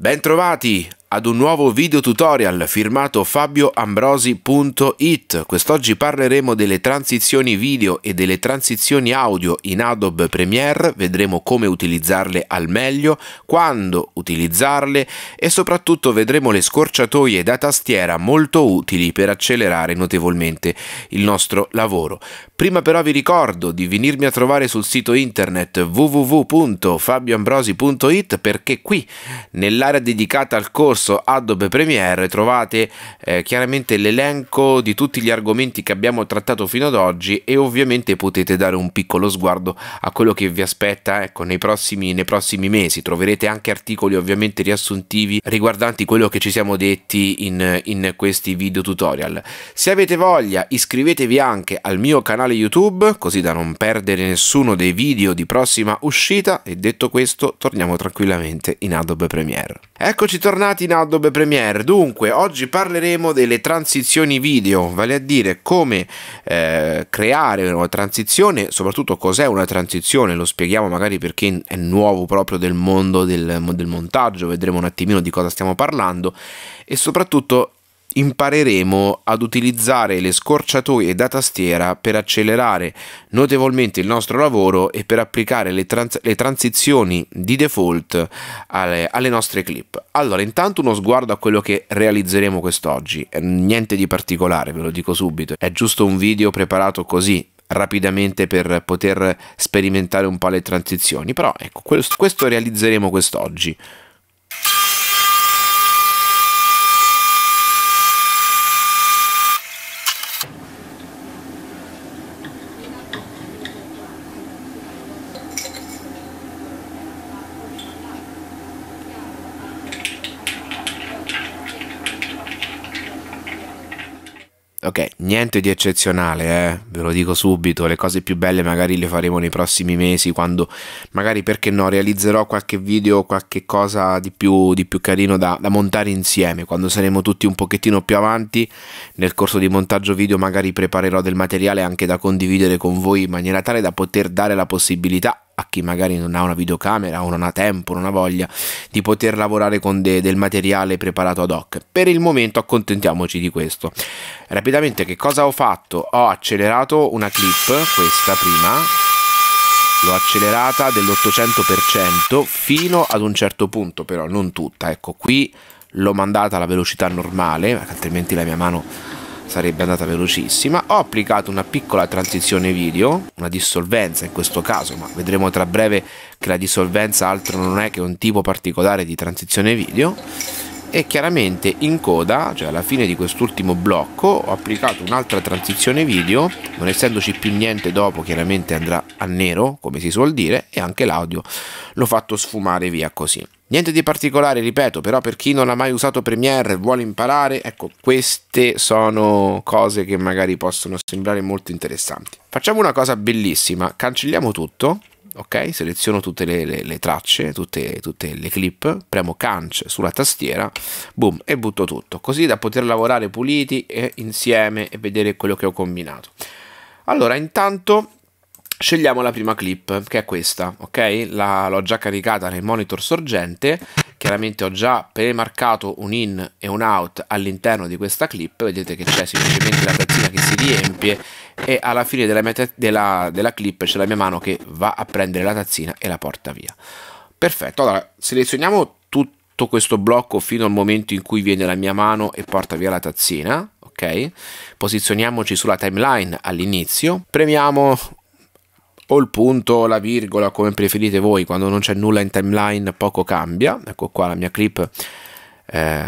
Bentrovati ad un nuovo video tutorial firmato fabioambrosi.it. Quest'oggi parleremo delle transizioni video e delle transizioni audio in Adobe Premiere, vedremo come utilizzarle al meglio, quando utilizzarle e soprattutto vedremo le scorciatoie da tastiera molto utili per accelerare notevolmente il nostro lavoro. Prima però vi ricordo di venirmi a trovare sul sito internet www.fabioambrosi.it perché qui nell'area dedicata al corso corso Adobe Premiere trovate eh, chiaramente l'elenco di tutti gli argomenti che abbiamo trattato fino ad oggi e ovviamente potete dare un piccolo sguardo a quello che vi aspetta ecco, nei, prossimi, nei prossimi mesi. Troverete anche articoli ovviamente riassuntivi riguardanti quello che ci siamo detti in, in questi video tutorial. Se avete voglia iscrivetevi anche al mio canale YouTube così da non perdere nessuno dei video di prossima uscita e detto questo torniamo tranquillamente in Adobe Premiere. Eccoci tornati in Adobe Premiere. Dunque, oggi parleremo delle transizioni video, vale a dire come eh, creare una transizione, soprattutto cos'è una transizione, lo spieghiamo magari perché è nuovo proprio del mondo del, del montaggio, vedremo un attimino di cosa stiamo parlando e soprattutto impareremo ad utilizzare le scorciatoie da tastiera per accelerare notevolmente il nostro lavoro e per applicare le, trans le transizioni di default alle, alle, nostre clip. Allora, intanto uno sguardo a quello che realizzeremo quest'oggi. Eh, niente di particolare, ve lo dico subito. È giusto un video preparato così rapidamente per poter sperimentare un po' le transizioni, però ecco, questo, questo realizzeremo quest'oggi. Ok, niente di eccezionale, eh? ve lo dico subito, le cose più belle magari le faremo nei prossimi mesi, quando magari perché no, realizzerò qualche video, qualche cosa di più, di più carino da, da, montare insieme, quando saremo tutti un pochettino più avanti, nel corso di montaggio video magari preparerò del materiale anche da condividere con voi in maniera tale da poter dare la possibilità a chi magari non ha una videocamera o non ha tempo, non ha voglia di poter lavorare con de, del materiale preparato ad hoc. Per il momento accontentiamoci di questo. Rapidamente che cosa ho fatto? Ho accelerato una clip, questa prima, l'ho accelerata dell'800% fino ad un certo punto, però non tutta, ecco qui l'ho mandata alla velocità normale, altrimenti la mia mano sarebbe andata velocissima. Ho applicato una piccola transizione video, una dissolvenza in questo caso, ma vedremo tra breve che la dissolvenza altro non è che un tipo particolare di transizione video. E chiaramente in coda, cioè alla fine di quest'ultimo blocco, ho applicato un'altra transizione video, non essendoci più niente dopo chiaramente andrà a nero, come si suol dire, e anche l'audio l'ho fatto sfumare via così. Niente di particolare, ripeto, però per chi non ha mai usato Premiere e vuole imparare, ecco, queste sono cose che magari possono sembrare molto interessanti. Facciamo una cosa bellissima, cancelliamo tutto, ok? Seleziono tutte le, le, le tracce, tutte, tutte, le clip, premo canc sulla tastiera, boom, e butto tutto, così da poter lavorare puliti e insieme e vedere quello che ho combinato. Allora, intanto scegliamo la prima clip che è questa ok la, l'ho già caricata nel monitor sorgente chiaramente ho già premarcato un in e un out all'interno di questa clip vedete che c'è semplicemente la tazzina che si riempie e alla fine della, meta, della, della clip c'è la mia mano che va a prendere la tazzina e la porta via perfetto allora selezioniamo tutto questo blocco fino al momento in cui viene la mia mano e porta via la tazzina ok posizioniamoci sulla timeline all'inizio premiamo o il punto, la virgola, come preferite voi, quando non c'è nulla in timeline poco cambia, ecco qua la mia clip eh,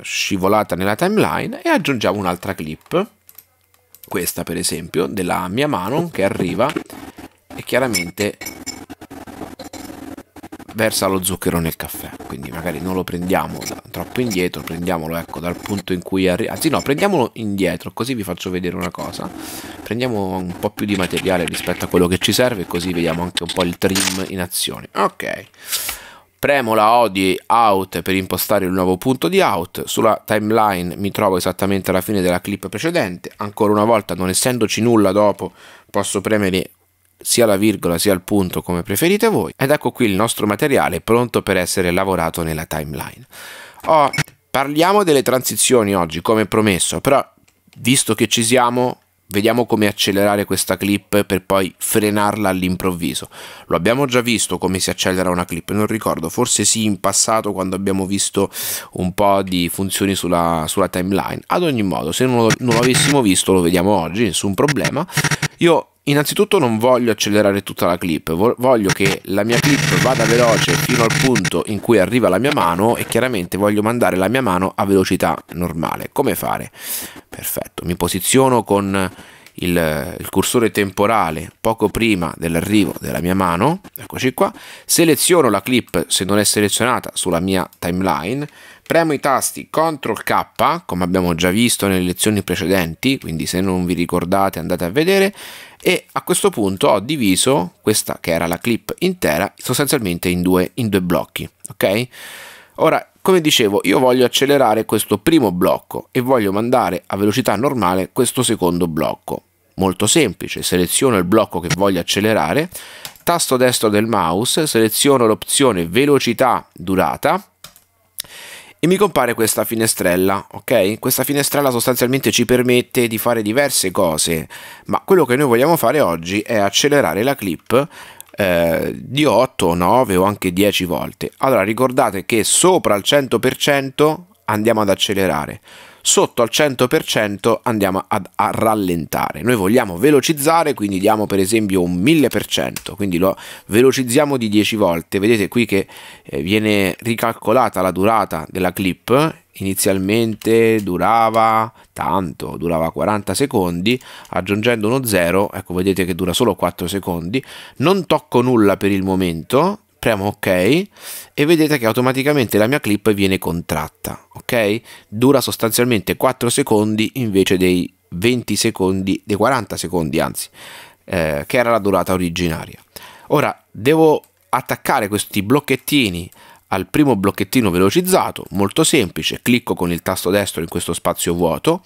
scivolata nella timeline e aggiungiamo un'altra clip, questa per esempio, della mia mano che arriva e chiaramente versa lo zucchero nel caffè quindi magari non lo prendiamo da, troppo indietro prendiamolo ecco dal punto in cui arriva anzi no prendiamolo indietro così vi faccio vedere una cosa prendiamo un po' più di materiale rispetto a quello che ci serve così vediamo anche un po' il trim in azione ok premo la O di out per impostare il nuovo punto di out, sulla timeline mi trovo esattamente alla fine della clip precedente, ancora una volta non essendoci nulla dopo posso premere sia la virgola sia il punto come preferite voi ed ecco qui il nostro materiale pronto per essere lavorato nella timeline. Oh, parliamo delle transizioni oggi come promesso, però visto che ci siamo vediamo come accelerare questa clip per poi frenarla all'improvviso. Lo abbiamo già visto come si accelera una clip, non ricordo, forse sì in passato quando abbiamo visto un po' di funzioni sulla, sulla timeline. Ad ogni modo, se non, non avessimo visto lo vediamo oggi, nessun problema. Io Innanzitutto non voglio accelerare tutta la clip, voglio che la mia clip vada veloce fino al punto in cui arriva la mia mano e chiaramente voglio mandare la mia mano a velocità normale. Come fare? Perfetto, mi posiziono con il, il cursore temporale poco prima dell'arrivo della mia mano, eccoci qua, seleziono la clip se non è selezionata sulla mia timeline, Premo i tasti CTRL K, come abbiamo già visto nelle lezioni precedenti, quindi se non vi ricordate andate a vedere, e a questo punto ho diviso questa che era la clip intera sostanzialmente in due, in due blocchi, ok? Ora, come dicevo, io voglio accelerare questo primo blocco e voglio mandare a velocità normale questo secondo blocco. Molto semplice, seleziono il blocco che voglio accelerare, tasto destro del mouse, seleziono l'opzione velocità durata e mi compare questa finestrella, ok? Questa finestrella sostanzialmente ci permette di fare diverse cose, ma quello che noi vogliamo fare oggi è accelerare la clip eh, di 8, 9 o anche 10 volte. Allora ricordate che sopra il 100% andiamo ad accelerare, sotto al 100% andiamo ad, a rallentare. Noi vogliamo velocizzare, quindi diamo per esempio un 1000%, quindi lo velocizziamo di 10 volte. Vedete qui che eh, viene ricalcolata la durata della clip inizialmente durava tanto, durava 40 secondi, aggiungendo uno 0, ecco vedete che dura solo 4 secondi, non tocco nulla per il momento, premo ok e vedete che automaticamente la mia clip viene contratta, ok? Dura sostanzialmente 4 secondi invece dei 20 secondi, dei 40 secondi anzi, eh, che era la durata originaria. Ora devo attaccare questi blocchettini al primo blocchettino velocizzato, molto semplice, clicco con il tasto destro in questo spazio vuoto,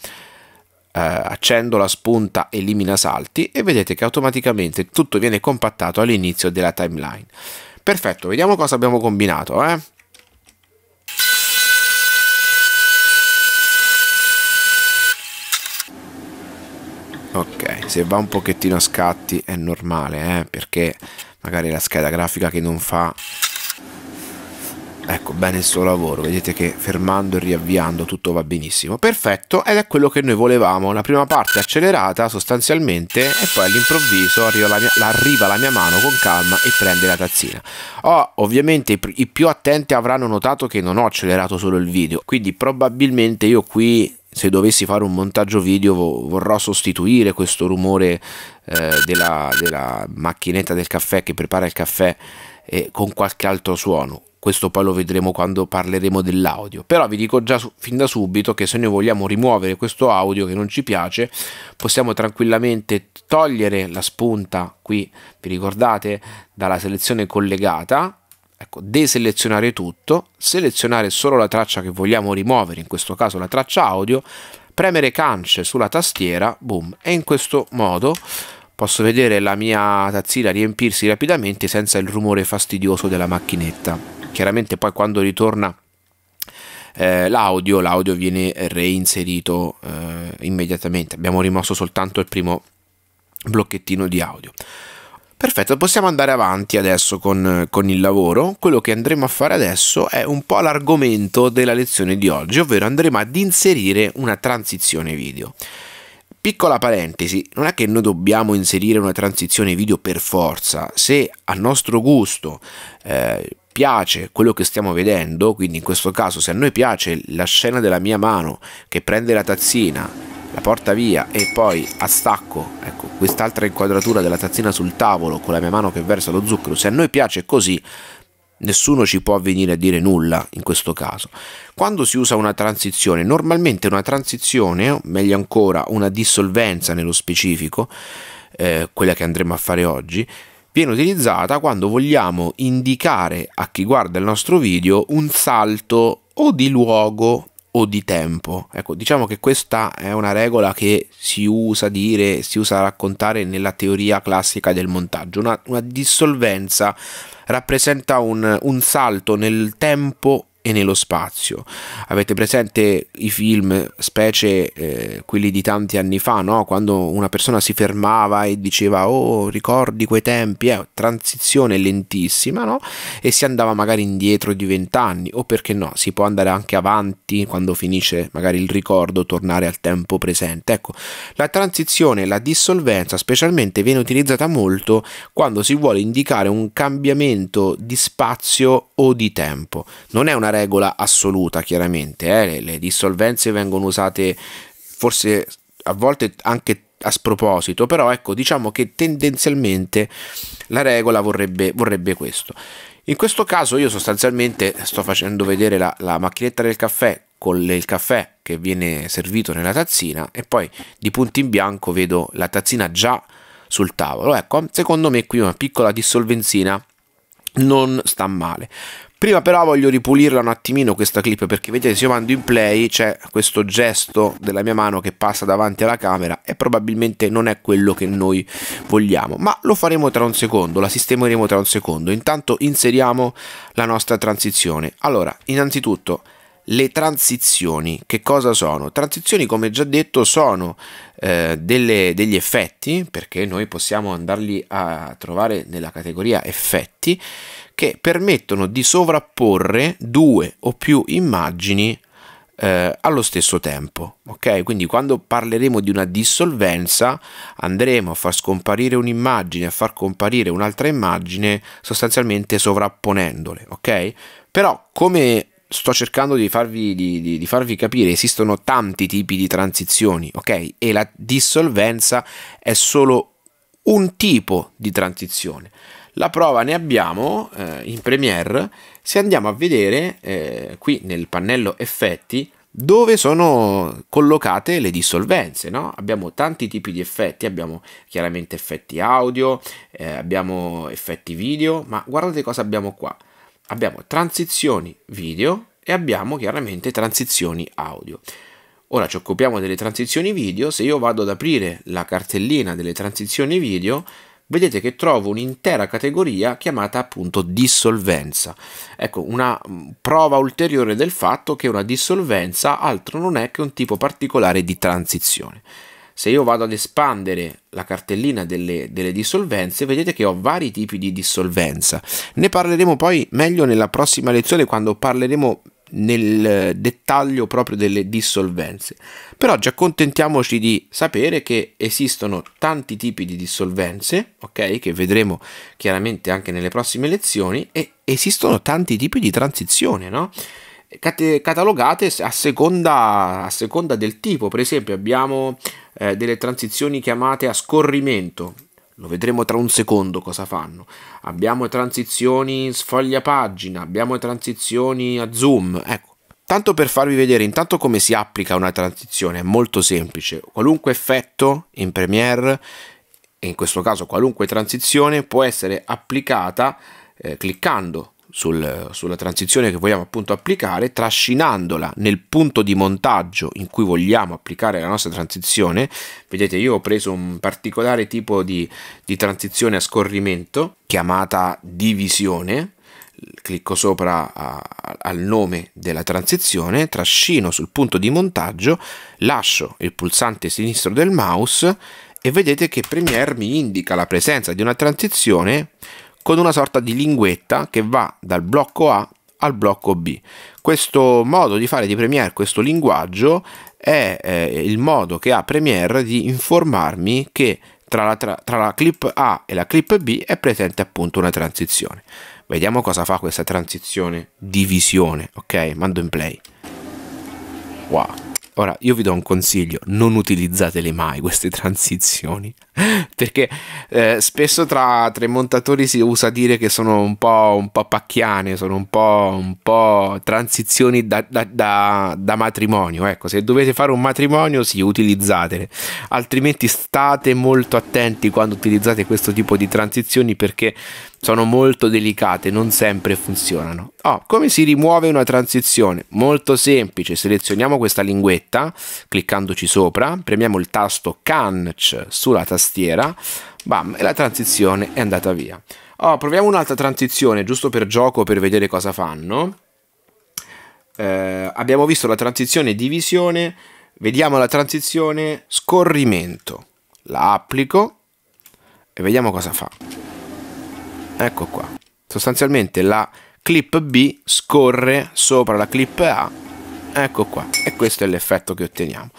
eh, accendo la spunta elimina salti e vedete che automaticamente tutto viene compattato all'inizio della timeline. Perfetto, vediamo cosa abbiamo combinato, eh. Ok, se va un pochettino a scatti è normale, eh, perché magari la scheda grafica che non fa Ecco, bene il suo lavoro, vedete che fermando e riavviando tutto va benissimo. Perfetto, ed è quello che noi volevamo. La prima parte accelerata sostanzialmente e poi all'improvviso arriva la, mia, arriva la mia mano con calma e prende la tazzina. Oh, ovviamente i più attenti avranno notato che non ho accelerato solo il video, quindi probabilmente io qui se dovessi fare un montaggio video vorrò sostituire questo rumore eh, della, della macchinetta del caffè che prepara il caffè eh, con qualche altro suono questo poi lo vedremo quando parleremo dell'audio. Però vi dico già fin da subito che se noi vogliamo rimuovere questo audio che non ci piace, possiamo tranquillamente togliere la spunta qui, vi ricordate, dalla selezione collegata, ecco, deselezionare tutto, selezionare solo la traccia che vogliamo rimuovere, in questo caso la traccia audio, premere cance sulla tastiera, boom, e in questo modo posso vedere la mia tazzina riempirsi rapidamente senza il rumore fastidioso della macchinetta chiaramente poi quando ritorna eh, l'audio, l'audio viene reinserito eh, immediatamente. Abbiamo rimosso soltanto il primo blocchettino di audio. Perfetto, possiamo andare avanti adesso con, con, il lavoro. Quello che andremo a fare adesso è un po' l'argomento della lezione di oggi, ovvero andremo ad inserire una transizione video. Piccola parentesi, non è che noi dobbiamo inserire una transizione video per forza, se a nostro gusto eh, piace quello che stiamo vedendo, quindi in questo caso se a noi piace la scena della mia mano che prende la tazzina, la porta via e poi a stacco, ecco, quest'altra inquadratura della tazzina sul tavolo con la mia mano che versa lo zucchero, se a noi piace così, Nessuno ci può venire a dire nulla in questo caso. Quando si usa una transizione, normalmente una transizione, o meglio ancora una dissolvenza nello specifico, eh, quella che andremo a fare oggi, viene utilizzata quando vogliamo indicare a chi guarda il nostro video un salto o di luogo o di tempo. Ecco, diciamo che questa è una regola che si usa dire, si usa raccontare nella teoria classica del montaggio. Una, una dissolvenza rappresenta un, un salto nel tempo e nello spazio. Avete presente i film, specie eh, quelli di tanti anni fa, no? quando una persona si fermava e diceva oh ricordi quei tempi, eh, transizione lentissima no? e si andava magari indietro di vent'anni o perché no, si può andare anche avanti quando finisce magari il ricordo, tornare al tempo presente. Ecco, la transizione, la dissolvenza specialmente viene utilizzata molto quando si vuole indicare un cambiamento di spazio o di tempo. Non è una regola assoluta, chiaramente. Eh? Le, le dissolvenze vengono usate forse a volte anche a sproposito, però ecco, diciamo che tendenzialmente la regola vorrebbe, vorrebbe questo. In questo caso io sostanzialmente sto facendo vedere la, la macchinetta del caffè con il caffè che viene servito nella tazzina e poi di punto in bianco vedo la tazzina già sul tavolo. Ecco, secondo me qui una piccola dissolvenzina non sta male. Prima però voglio ripulirla un attimino questa clip perché vedete se io mando in play c'è questo gesto della mia mano che passa davanti alla camera e probabilmente non è quello che noi vogliamo, ma lo faremo tra un secondo, la sistemeremo tra un secondo. Intanto inseriamo la nostra transizione. Allora, innanzitutto le transizioni che cosa sono? Transizioni come già detto sono eh, delle, degli effetti perché noi possiamo andarli a trovare nella categoria effetti che permettono di sovrapporre due o più immagini eh, allo stesso tempo. Ok, quindi quando parleremo di una dissolvenza andremo a far scomparire un'immagine, a far comparire un'altra immagine, sostanzialmente sovrapponendole. Ok, però come sto cercando di farvi, di, di, di farvi, capire, esistono tanti tipi di transizioni, ok? E la dissolvenza è solo un tipo di transizione. La prova ne abbiamo eh, in Premiere se andiamo a vedere eh, qui nel pannello effetti dove sono collocate le dissolvenze. No? Abbiamo tanti tipi di effetti, abbiamo chiaramente effetti audio, eh, abbiamo effetti video, ma guardate cosa abbiamo qua. Abbiamo transizioni video e abbiamo chiaramente transizioni audio. Ora ci occupiamo delle transizioni video, se io vado ad aprire la cartellina delle transizioni video vedete che trovo un'intera categoria chiamata appunto dissolvenza. Ecco, una mm, prova ulteriore del fatto che una dissolvenza altro non è che un tipo particolare di transizione. Se io vado ad espandere la cartellina delle, delle dissolvenze, vedete che ho vari tipi di dissolvenza. Ne parleremo poi meglio nella prossima lezione quando parleremo nel eh, dettaglio proprio delle dissolvenze. Però già accontentiamoci di sapere che esistono tanti tipi di dissolvenze, ok? Che vedremo chiaramente anche nelle prossime lezioni e esistono tanti tipi di transizione, no? catalogate a seconda, a seconda, del tipo, per esempio abbiamo eh, delle transizioni chiamate a scorrimento, lo vedremo tra un secondo cosa fanno. Abbiamo transizioni sfoglia pagina, abbiamo transizioni a zoom. Ecco, Tanto per farvi vedere intanto come si applica una transizione, è molto semplice. Qualunque effetto in Premiere, e in questo caso qualunque transizione, può essere applicata eh, cliccando sul, sulla transizione che vogliamo appunto applicare, trascinandola nel punto di montaggio in cui vogliamo applicare la nostra transizione. Vedete, io ho preso un particolare tipo di, di transizione a scorrimento chiamata divisione, clicco sopra a, al nome della transizione, trascino sul punto di montaggio, lascio il pulsante sinistro del mouse e vedete che Premiere mi indica la presenza di una transizione con una sorta di linguetta che va dal blocco A al blocco B. Questo modo di fare di Premiere, questo linguaggio, è eh, il modo che ha Premiere di informarmi che tra la, tra, tra la clip A e la clip B è presente appunto una transizione. Vediamo cosa fa questa transizione di visione, ok? Mando in play. Wow. Ora, io vi do un consiglio, non utilizzatele mai queste transizioni, perché eh, spesso tra, tra, i montatori si usa dire che sono un po', un po pacchiane, sono un po', un po transizioni da, da, da, da, matrimonio. Ecco, se dovete fare un matrimonio, sì, utilizzatele, altrimenti state molto attenti quando utilizzate questo tipo di transizioni perché sono molto delicate, non sempre funzionano. Oh, come si rimuove una transizione? Molto semplice, selezioniamo questa linguetta cliccandoci sopra, premiamo il tasto CANC sulla tastiera, bam, e la transizione è andata via. Oh, proviamo un'altra transizione, giusto per gioco, per vedere cosa fanno. Eh, abbiamo visto la transizione divisione, vediamo la transizione scorrimento. La applico e vediamo cosa fa ecco qua. Sostanzialmente la clip B scorre sopra la clip A, ecco qua, e questo è l'effetto che otteniamo.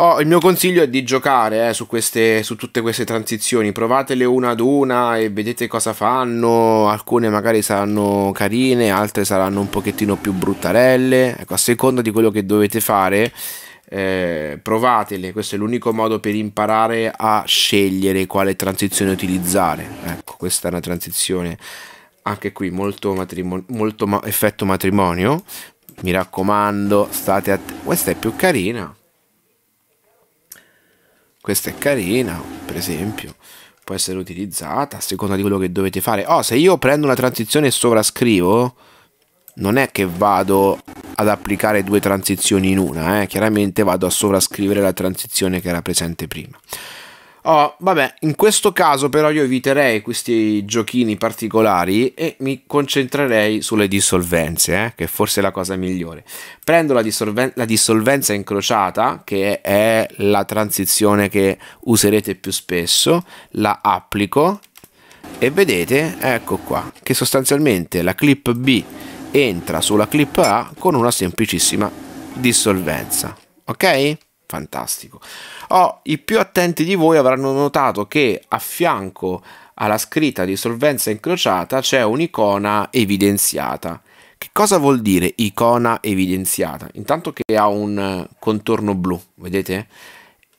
Oh, il mio consiglio è di giocare eh, su, queste, su, tutte queste transizioni, provatele una ad una e vedete cosa fanno, alcune magari saranno carine, altre saranno un pochettino più bruttarelle, ecco, a seconda di quello che dovete fare eh, provatele, questo è l'unico modo per imparare a scegliere quale transizione utilizzare. Ecco, questa è una transizione anche qui molto, matrimo molto ma effetto matrimonio. Mi raccomando, state attenti. Questa è più carina. Questa è carina, per esempio. Può essere utilizzata a seconda di quello che dovete fare. Oh, se io prendo una transizione e sovrascrivo non è che vado ad applicare due transizioni in una, eh? chiaramente vado a sovrascrivere la transizione che era presente prima. Oh, vabbè, in questo caso però io eviterei questi giochini particolari e mi concentrerei sulle dissolvenze, eh? che forse è la cosa migliore. Prendo la, dissolven- la dissolvenza incrociata, che è la transizione che userete più spesso, la applico e vedete, ecco qua, che sostanzialmente la clip B entra sulla clip A con una semplicissima dissolvenza. Ok? Fantastico. Oh, I più attenti di voi avranno notato che a fianco alla scritta dissolvenza incrociata c'è un'icona evidenziata. Che cosa vuol dire icona evidenziata? Intanto che ha un contorno blu, vedete?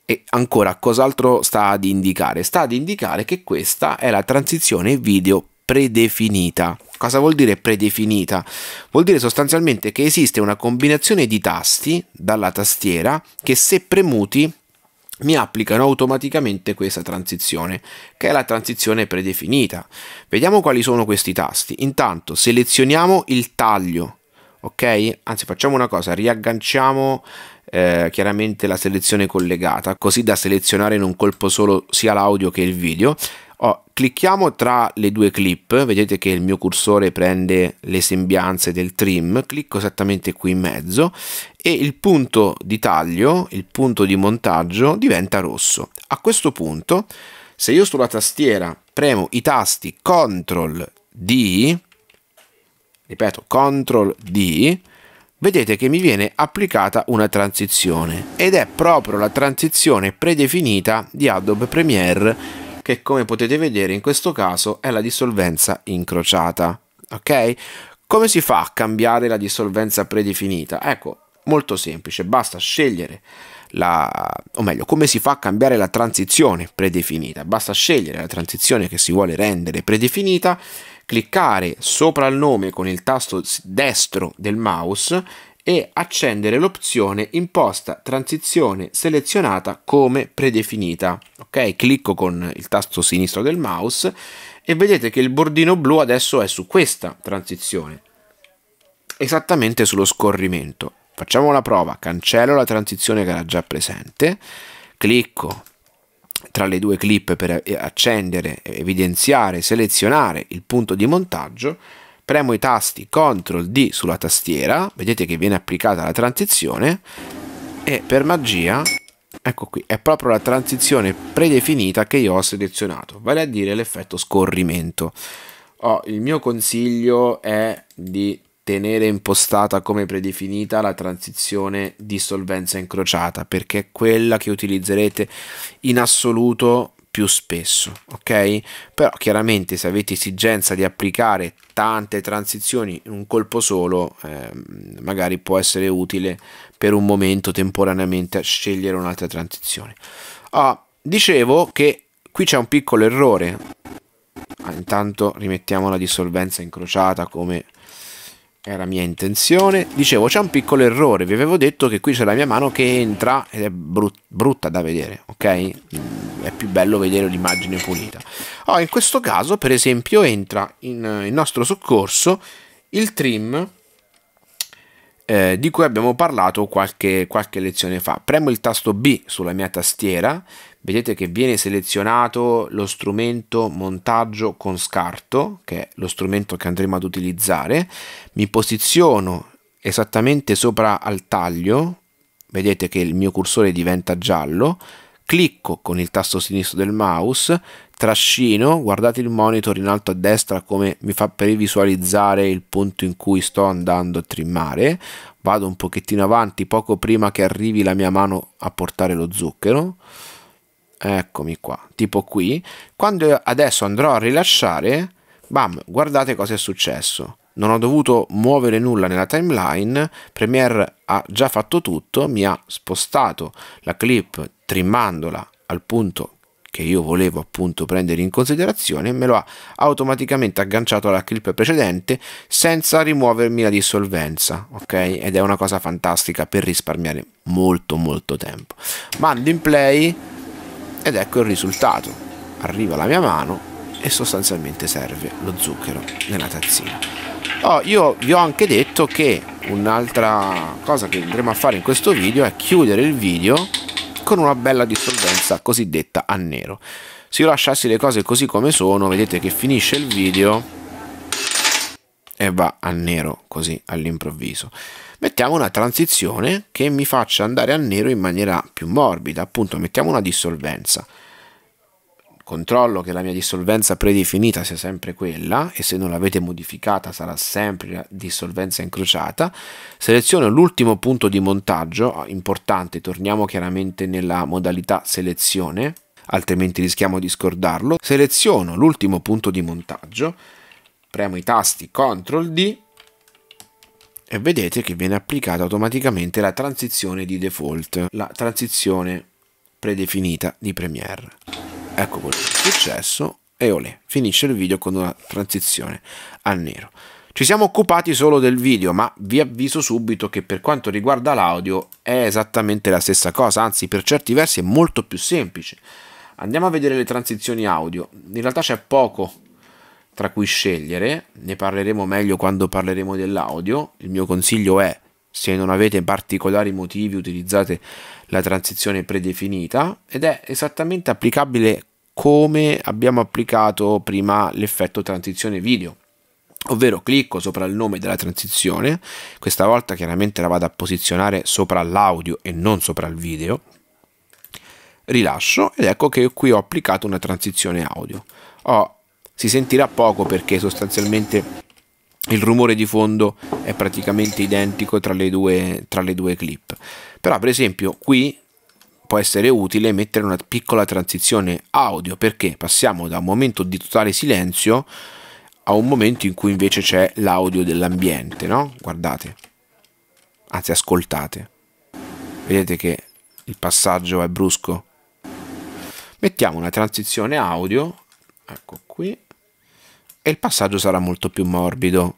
E ancora, cos'altro sta ad indicare? Sta ad indicare che questa è la transizione video predefinita. Cosa vuol dire predefinita? Vuol dire sostanzialmente che esiste una combinazione di tasti dalla tastiera che se premuti mi applicano automaticamente questa transizione, che è la transizione predefinita. Vediamo quali sono questi tasti. Intanto selezioniamo il taglio, ok? Anzi facciamo una cosa, riagganciamo eh, chiaramente la selezione collegata, così da selezionare in un colpo solo sia l'audio che il video. Oh, clicchiamo tra le due clip, vedete che il mio cursore prende le sembianze del trim, clicco esattamente qui in mezzo e il punto di taglio, il punto di montaggio diventa rosso. A questo punto, se io sulla tastiera premo i tasti CTRL D, ripeto CTRL D, vedete che mi viene applicata una transizione ed è proprio la transizione predefinita di Adobe Premiere che come potete vedere in questo caso è la dissolvenza incrociata. Ok? Come si fa a cambiare la dissolvenza predefinita? Ecco, molto semplice, basta scegliere la, o meglio, come si fa a cambiare la transizione predefinita? Basta scegliere la transizione che si vuole rendere predefinita, cliccare sopra il nome con il tasto destro del mouse e accendere l'opzione imposta transizione selezionata come predefinita. Ok, clicco con il tasto sinistro del mouse e vedete che il bordino blu adesso è su questa transizione, esattamente sullo scorrimento. Facciamo la prova, cancello la transizione che era già presente, clicco tra le due clip per accendere, evidenziare, selezionare il punto di montaggio premo i tasti CTRL D sulla tastiera, vedete che viene applicata la transizione e per magia, ecco qui, è proprio la transizione predefinita che io ho selezionato, vale a dire l'effetto scorrimento. Oh, il mio consiglio è di tenere impostata come predefinita la transizione dissolvenza incrociata perché è quella che utilizzerete in assoluto più spesso, ok? Però chiaramente se avete esigenza di applicare tante transizioni in un colpo solo, eh, magari può essere utile per un momento temporaneamente scegliere un'altra transizione. Ah, dicevo che qui c'è un piccolo errore. Ah, intanto rimettiamo la dissolvenza incrociata come era mia intenzione. Dicevo, c'è un piccolo errore, vi avevo detto che qui c'è la mia mano che entra ed è brut brutta da vedere, ok? Mm, è più bello vedere l'immagine pulita. Oh, in questo caso, per esempio, entra in, eh, in nostro soccorso il trim eh, di cui abbiamo parlato qualche, qualche lezione fa. Premo il tasto B sulla mia tastiera, vedete che viene selezionato lo strumento montaggio con scarto, che è lo strumento che andremo ad utilizzare, mi posiziono esattamente sopra al taglio, vedete che il mio cursore diventa giallo, clicco con il tasto sinistro del mouse, trascino, guardate il monitor in alto a destra come mi fa per visualizzare il punto in cui sto andando a trimmare, vado un pochettino avanti poco prima che arrivi la mia mano a portare lo zucchero, eccomi qua, tipo qui, quando adesso andrò a rilasciare, bam, guardate cosa è successo. Non ho dovuto muovere nulla nella timeline, Premiere ha già fatto tutto, mi ha spostato la clip trimmandola al punto che io volevo appunto prendere in considerazione me lo ha automaticamente agganciato alla clip precedente senza rimuovermi la dissolvenza ok ed è una cosa fantastica per risparmiare molto molto tempo mando in play ed ecco il risultato arriva la mia mano e sostanzialmente serve lo zucchero nella tazzina oh, io vi ho anche detto che un'altra cosa che andremo a fare in questo video è chiudere il video con una bella dissolvenza cosiddetta a nero. Se io lasciassi le cose così come sono, vedete che finisce il video e va a nero così all'improvviso. Mettiamo una transizione che mi faccia andare a nero in maniera più morbida, appunto mettiamo una dissolvenza controllo che la mia dissolvenza predefinita sia sempre quella e se non l'avete modificata sarà sempre la dissolvenza incrociata, seleziono l'ultimo punto di montaggio, ah, importante, torniamo chiaramente nella modalità selezione, altrimenti rischiamo di scordarlo, seleziono l'ultimo punto di montaggio, premo i tasti CTRL D e vedete che viene applicata automaticamente la transizione di default, la transizione predefinita di Premiere ecco quello che è successo e olè, finisce il video con una transizione a nero. Ci siamo occupati solo del video, ma vi avviso subito che per quanto riguarda l'audio è esattamente la stessa cosa, anzi per certi versi è molto più semplice. Andiamo a vedere le transizioni audio. In realtà c'è poco tra cui scegliere, ne parleremo meglio quando parleremo dell'audio. Il mio consiglio è, se non avete particolari motivi, utilizzate la transizione predefinita ed è esattamente applicabile come abbiamo applicato prima l'effetto transizione video ovvero clicco sopra il nome della transizione, questa volta chiaramente la vado a posizionare sopra l'audio e non sopra il video, rilascio ed ecco che qui ho applicato una transizione audio. Oh, si sentirà poco perché sostanzialmente il rumore di fondo è praticamente identico tra le due, tra le due clip, però per esempio qui può essere utile mettere una piccola transizione audio perché passiamo da un momento di totale silenzio a un momento in cui invece c'è l'audio dell'ambiente, no? Guardate, anzi ascoltate. Vedete che il passaggio è brusco. Mettiamo una transizione audio, ecco qui, e il passaggio sarà molto più morbido.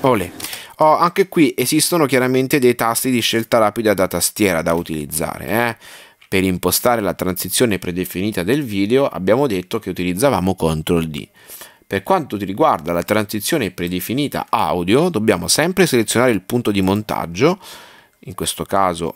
Olè. Oh, anche qui esistono chiaramente dei tasti di scelta rapida da tastiera da utilizzare. Eh? Per impostare la transizione predefinita del video abbiamo detto che utilizzavamo CTRL D. Per quanto riguarda la transizione predefinita audio, dobbiamo sempre selezionare il punto di montaggio, in questo caso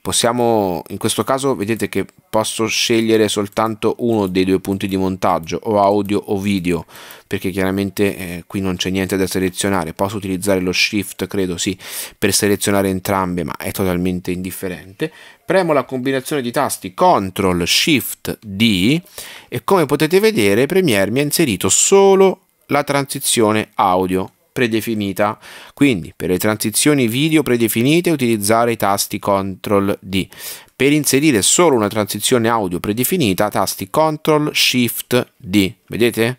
possiamo in questo caso vedete che posso scegliere soltanto uno dei due punti di montaggio o audio o video perché chiaramente eh, qui non c'è niente da selezionare posso utilizzare lo shift credo sì per selezionare entrambe ma è totalmente indifferente premo la combinazione di tasti ctrl shift d e come potete vedere premiere mi ha inserito solo la transizione audio predefinita. Quindi per le transizioni video predefinite utilizzare i tasti Ctrl D. Per inserire solo una transizione audio predefinita tasti Ctrl Shift D. Vedete?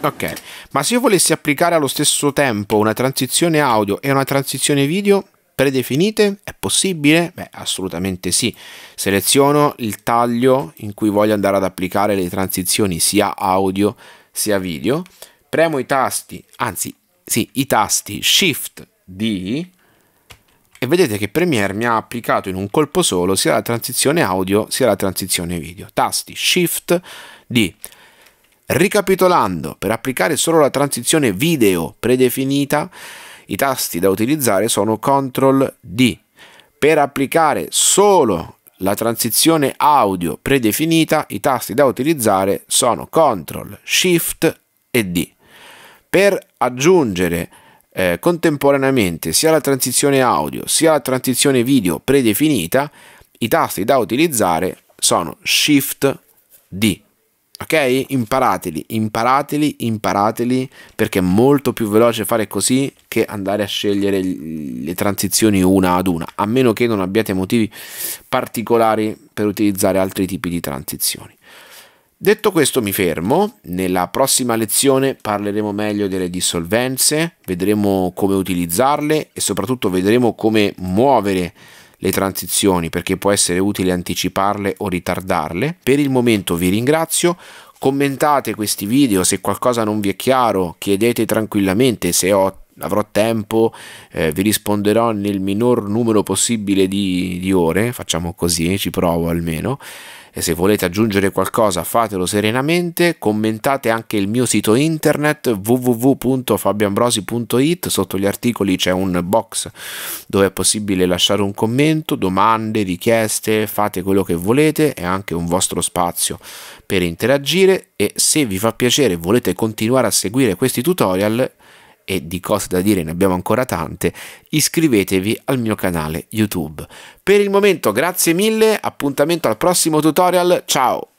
Ok, ma se io volessi applicare allo stesso tempo una transizione audio e una transizione video predefinite, è possibile? Beh, assolutamente sì. Seleziono il taglio in cui voglio andare ad applicare le transizioni sia audio sia video premo i tasti, anzi sì, i tasti Shift D e vedete che Premiere mi ha applicato in un colpo solo sia la transizione audio sia la transizione video. Tasti Shift D. Ricapitolando, per applicare solo la transizione video predefinita, i tasti da utilizzare sono Ctrl D. Per applicare solo la transizione audio predefinita, i tasti da utilizzare sono Ctrl, Shift e D per aggiungere eh, contemporaneamente sia la transizione audio sia la transizione video predefinita, i tasti da utilizzare sono Shift D. Ok? Imparateli, imparateli, imparateli perché è molto più veloce fare così che andare a scegliere le transizioni una ad una, a meno che non abbiate motivi particolari per utilizzare altri tipi di transizioni. Detto questo mi fermo, nella prossima lezione parleremo meglio delle dissolvenze, vedremo come utilizzarle e soprattutto vedremo come muovere le transizioni perché può essere utile anticiparle o ritardarle. Per il momento vi ringrazio, commentate questi video se qualcosa non vi è chiaro, chiedete tranquillamente se ho avrò tempo, eh, vi risponderò nel minor numero possibile di, di ore, facciamo così, eh, ci provo almeno e se volete aggiungere qualcosa fatelo serenamente, commentate anche il mio sito internet www.fabioambrosi.it, sotto gli articoli c'è un box dove è possibile lasciare un commento, domande, richieste, fate quello che volete, è anche un vostro spazio per interagire e se vi fa piacere e volete continuare a seguire questi tutorial e di cose da dire ne abbiamo ancora tante, iscrivetevi al mio canale YouTube. Per il momento grazie mille, appuntamento al prossimo tutorial, ciao!